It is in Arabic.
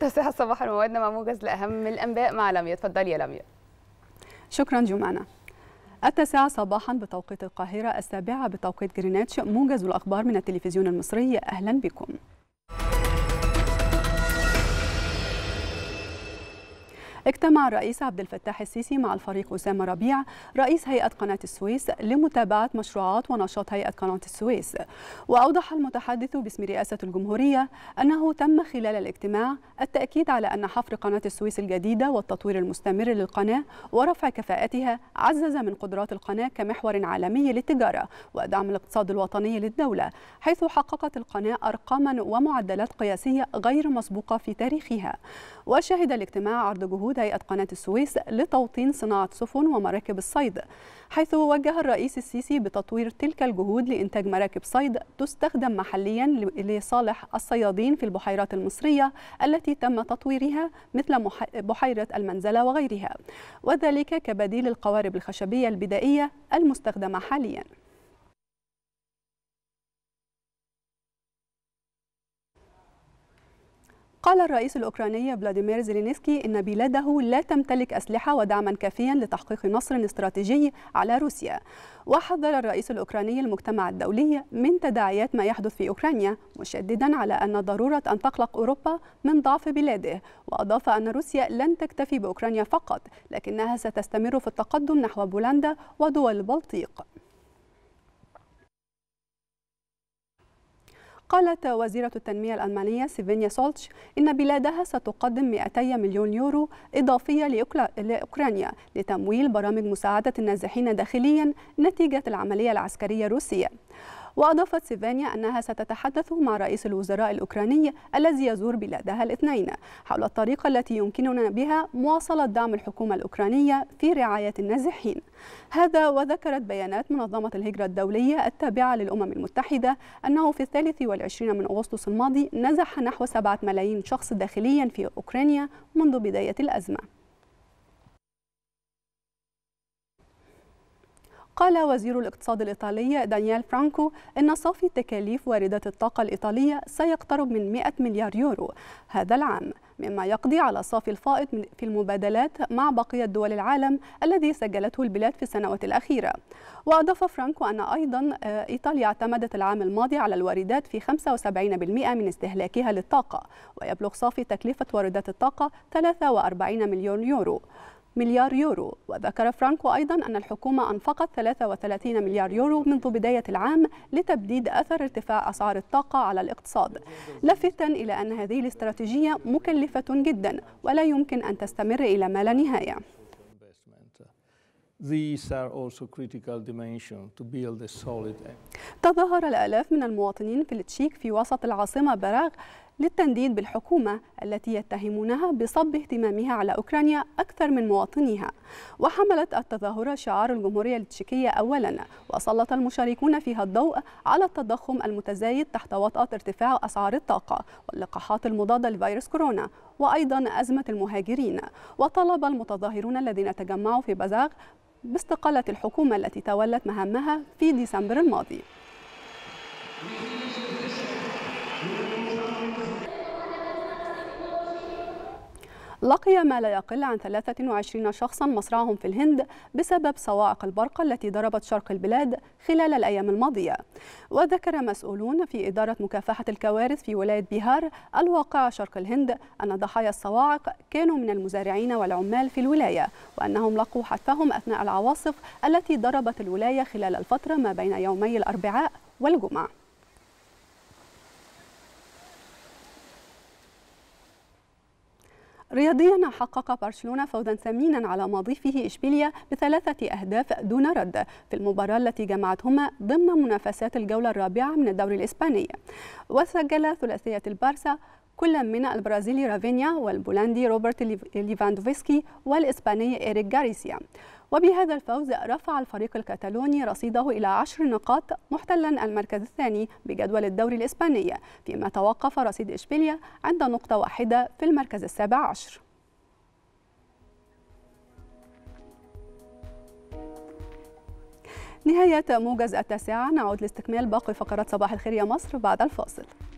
تصحيح صباحا وموعدنا مع موجز لأهم الأنباء مع لميا اتفضلي يا لميا شكرا جمانة التاسعة صباحا بتوقيت القاهرة السابعة بتوقيت جرينتش موجز الأخبار من التلفزيون المصري أهلا بكم اجتمع الرئيس عبد الفتاح السيسي مع الفريق أسامة ربيع رئيس هيئة قناة السويس لمتابعة مشروعات ونشاط هيئة قناة السويس وأوضح المتحدث باسم رئاسة الجمهورية أنه تم خلال الاجتماع التأكيد على أن حفر قناة السويس الجديدة والتطوير المستمر للقناة ورفع كفاءتها عزز من قدرات القناة كمحور عالمي للتجارة ودعم الاقتصاد الوطني للدولة حيث حققت القناة أرقاما ومعدلات قياسية غير مسبوقة في تاريخها وشهد الاجتماع عرض جهود وجهود هيئة قناة السويس لتوطين صناعة سفن ومراكب الصيد حيث وجه الرئيس السيسي بتطوير تلك الجهود لإنتاج مراكب صيد تستخدم محليا لصالح الصيادين في البحيرات المصرية التي تم تطويرها مثل بحيرة المنزلة وغيرها وذلك كبديل القوارب الخشبية البدائية المستخدمة حالياً قال الرئيس الأوكراني فلاديمير زيلينسكي إن بلاده لا تمتلك أسلحة ودعما كافيا لتحقيق نصر استراتيجي على روسيا وحذر الرئيس الأوكراني المجتمع الدولي من تداعيات ما يحدث في أوكرانيا مشددا على أن ضرورة أن تقلق أوروبا من ضعف بلاده وأضاف أن روسيا لن تكتفي بأوكرانيا فقط لكنها ستستمر في التقدم نحو بولندا ودول البلطيق قالت وزيرة التنمية الألمانية سيفينيا سولتش إن بلادها ستقدم 200 مليون يورو إضافية لأوكرانيا لتمويل برامج مساعدة النازحين داخليا نتيجة العملية العسكرية الروسية وأضافت سيفانيا أنها ستتحدث مع رئيس الوزراء الأوكراني الذي يزور بلادها الاثنين حول الطريقة التي يمكننا بها مواصلة دعم الحكومة الأوكرانية في رعاية النازحين هذا وذكرت بيانات منظمة الهجرة الدولية التابعة للأمم المتحدة أنه في الثالث والعشرين من أغسطس الماضي نزح نحو سبعة ملايين شخص داخليا في أوكرانيا منذ بداية الأزمة قال وزير الاقتصاد الإيطالي دانيال فرانكو إن صافي تكاليف واردات الطاقة الإيطالية سيقترب من 100 مليار يورو هذا العام مما يقضي على صافي الفائض في المبادلات مع بقية دول العالم الذي سجلته البلاد في السنوات الأخيرة وأضاف فرانكو أن أيضا آه، إيطاليا اعتمدت العام الماضي على الواردات في 75% من استهلاكها للطاقة ويبلغ صافي تكلفة واردات الطاقة 43 مليون يورو مليار يورو وذكر فرانكو أيضا أن الحكومة أنفقت 33 مليار يورو منذ بداية العام لتبديد أثر ارتفاع أسعار الطاقة على الاقتصاد لافتا إلى أن هذه الاستراتيجية مكلفة جدا ولا يمكن أن تستمر إلى ما لا نهاية تظاهر الآلاف من المواطنين في التشيك في وسط العاصمة براغ للتنديد بالحكومة التي يتهمونها بصب اهتمامها على أوكرانيا أكثر من مواطنيها وحملت التظاهرة شعار الجمهورية التشيكية أولا وسلط المشاركون فيها الضوء على التضخم المتزايد تحت وطأة ارتفاع أسعار الطاقة واللقاحات المضادة لفيروس كورونا وأيضا أزمة المهاجرين وطلب المتظاهرون الذين تجمعوا في بازاغ باستقالة الحكومة التي تولت مهامها في ديسمبر الماضي. لقي ما لا يقل عن 23 شخصا مصرعهم في الهند بسبب صواعق البرقة التي ضربت شرق البلاد خلال الأيام الماضية وذكر مسؤولون في إدارة مكافحة الكوارث في ولاية بيهار الواقعة شرق الهند أن ضحايا الصواعق كانوا من المزارعين والعمال في الولاية وأنهم لقوا حتفهم أثناء العواصف التي ضربت الولاية خلال الفترة ما بين يومي الأربعاء والجمعة رياضيا حقق برشلونة فوزا ثمينا على مضيفه إشبيليا بثلاثة أهداف دون رد في المباراة التي جمعتهما ضمن منافسات الجولة الرابعة من الدوري الإسباني وسجل ثلاثية البارسا كل من البرازيلي رافينيا والبولندي روبرت ليفاندوفسكي والإسباني إيريك جاريسيا وبهذا الفوز رفع الفريق الكتالوني رصيده إلى عشر نقاط محتلا المركز الثاني بجدول الدوري الإسباني فيما توقف رصيد إشبيليا عند نقطة واحدة في المركز السابع عشر نهاية موجز التاسعة نعود لاستكمال باقي فقرات صباح الخير يا مصر بعد الفاصل